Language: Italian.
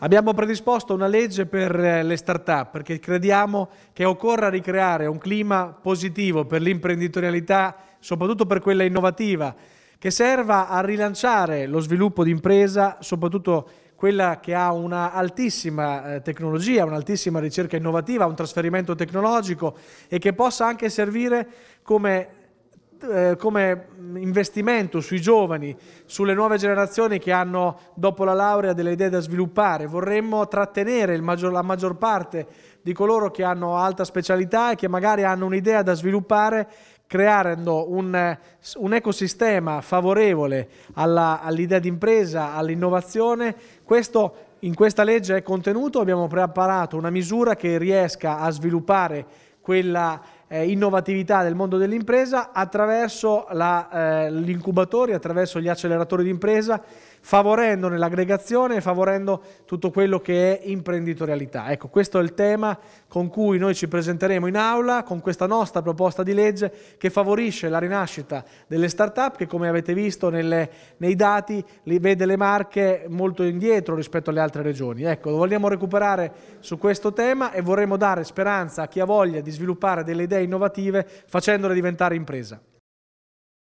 Abbiamo predisposto una legge per eh, le start-up perché crediamo che occorra ricreare un clima positivo per l'imprenditorialità, soprattutto per quella innovativa, che serva a rilanciare lo sviluppo di impresa, soprattutto quella che ha un'altissima eh, tecnologia, un'altissima ricerca innovativa, un trasferimento tecnologico e che possa anche servire come eh, come investimento sui giovani, sulle nuove generazioni che hanno dopo la laurea delle idee da sviluppare. Vorremmo trattenere maggior, la maggior parte di coloro che hanno alta specialità e che magari hanno un'idea da sviluppare creando un, un ecosistema favorevole all'idea all d'impresa, all'innovazione. Questo in questa legge è contenuto, abbiamo preparato una misura che riesca a sviluppare quella eh, innovatività del mondo dell'impresa attraverso gli eh, incubatori, attraverso gli acceleratori d'impresa, favorendone l'aggregazione e favorendo tutto quello che è imprenditorialità. Ecco, questo è il tema con cui noi ci presenteremo in aula con questa nostra proposta di legge che favorisce la rinascita delle start-up che come avete visto nelle, nei dati li vede le marche molto indietro rispetto alle altre regioni. Ecco, lo vogliamo recuperare su questo tema e vorremmo dare speranza a chi ha voglia di sviluppare delle idee idee innovative facendole diventare impresa.